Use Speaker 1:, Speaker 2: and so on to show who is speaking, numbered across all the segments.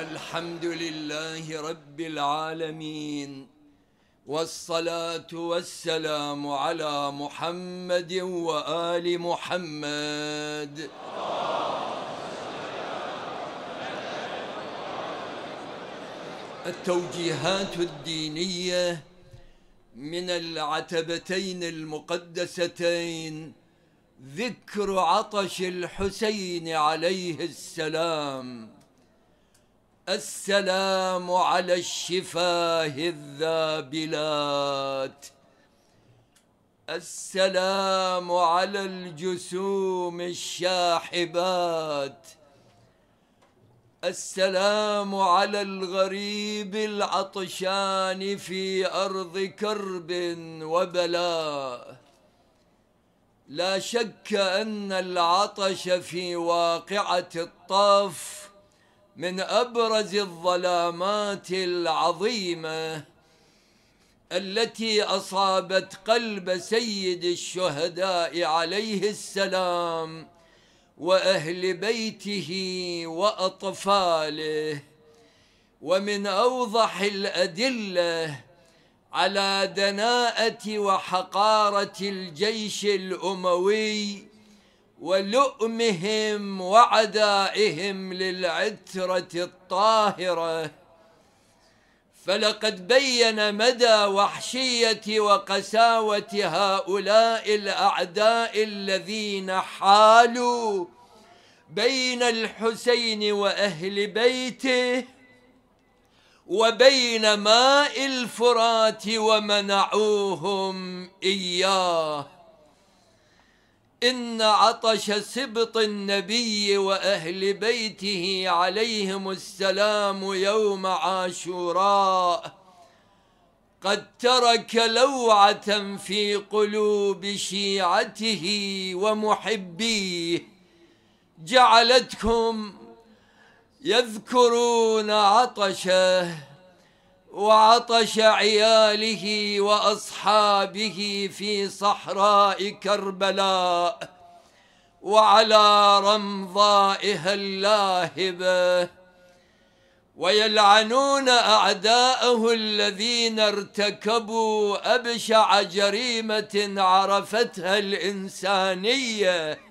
Speaker 1: الحمد لله رب العالمين والصلاة والسلام على محمد وآل محمد التوجيهات الدينية من العتبتين المقدستين ذكر عطش الحسين عليه السلام السلام على الشفاه الذابلات السلام على الجسوم الشاحبات السلام على الغريب العطشان في أرض كرب وبلاء لا شك أن العطش في واقعة الطاف من أبرز الظلامات العظيمة التي أصابت قلب سيد الشهداء عليه السلام وأهل بيته وأطفاله ومن أوضح الأدلة على دناءة وحقارة الجيش الأموي ولؤمهم وعدائهم للعترة الطاهرة فلقد بين مدى وحشية وقساوة هؤلاء الأعداء الذين حالوا بين الحسين وأهل بيته وبين ماء الفرات ومنعوهم إياه إن عطش سبط النبي وأهل بيته عليهم السلام يوم عاشوراء قد ترك لوعة في قلوب شيعته ومحبيه جعلتهم يذكرون عطشه وعطش عياله واصحابه في صحراء كربلاء وعلى رمضائها اللاهبه ويلعنون اعداءه الذين ارتكبوا ابشع جريمه عرفتها الانسانيه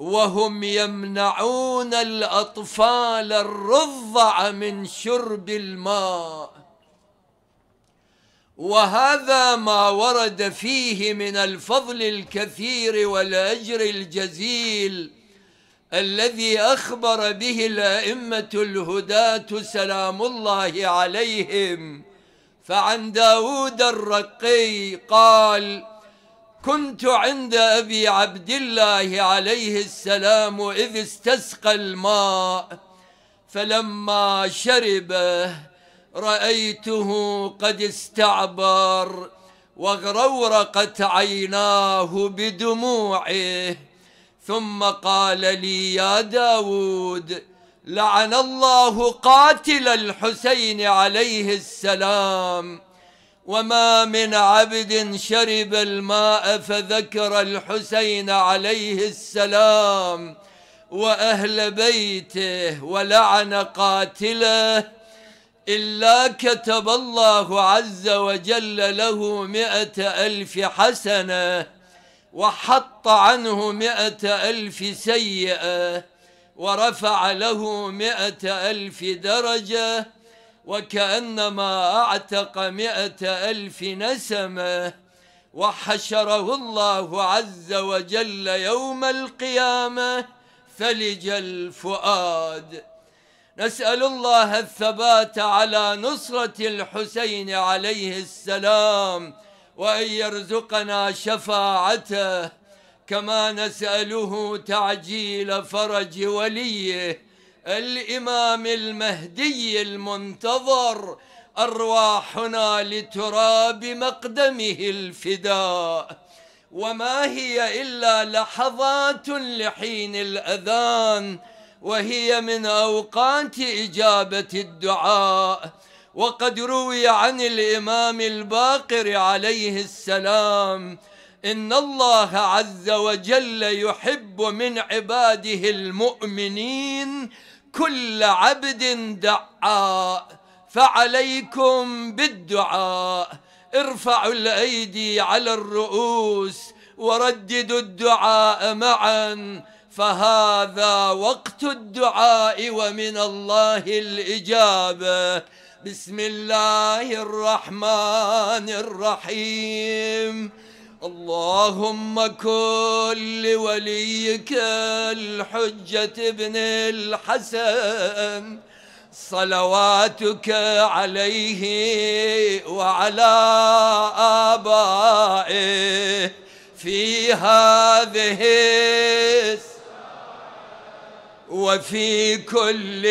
Speaker 1: وهم يمنعون الأطفال الرضع من شرب الماء وهذا ما ورد فيه من الفضل الكثير والأجر الجزيل الذي أخبر به الأئمة الهداة سلام الله عليهم فعن داود الرقي قال كنت عند أبي عبد الله عليه السلام إذ استسقى الماء فلما شربه رأيته قد استعبر وغرورقت عيناه بدموعه ثم قال لي يا داود لعن الله قاتل الحسين عليه السلام وما من عبد شرب الماء فذكر الحسين عليه السلام واهل بيته ولعن قاتله الا كتب الله عز وجل له مائه الف حسنه وحط عنه مائه الف سيئه ورفع له مائه الف درجه وكأنما أعتق مئة ألف نسمة وحشره الله عز وجل يوم القيامة فلج الفؤاد نسأل الله الثبات على نصرة الحسين عليه السلام وأن يرزقنا شفاعته كما نسأله تعجيل فرج وليه الإمام المهدي المنتظر أرواحنا لتراب مقدمه الفداء وما هي إلا لحظات لحين الأذان وهي من أوقات إجابة الدعاء وقد روي عن الإمام الباقر عليه السلام إن الله عز وجل يحب من عباده المؤمنين كل عبد دعاء فعليكم بالدعاء ارفعوا الأيدي على الرؤوس ورددوا الدعاء معا فهذا وقت الدعاء ومن الله الإجابة بسم الله الرحمن الرحيم اللهم كن لوليك الحجة ابن الحسن صلواتك عليه وعلى آبائه في هذه وفي كل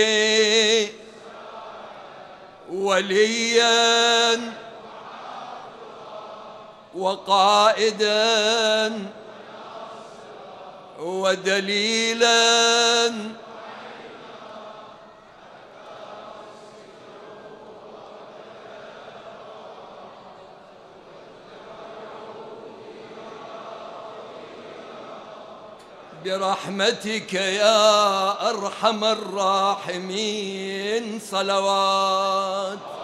Speaker 1: ولياً وقائدا ودليلا برحمتك يا ارحم الراحمين صلوات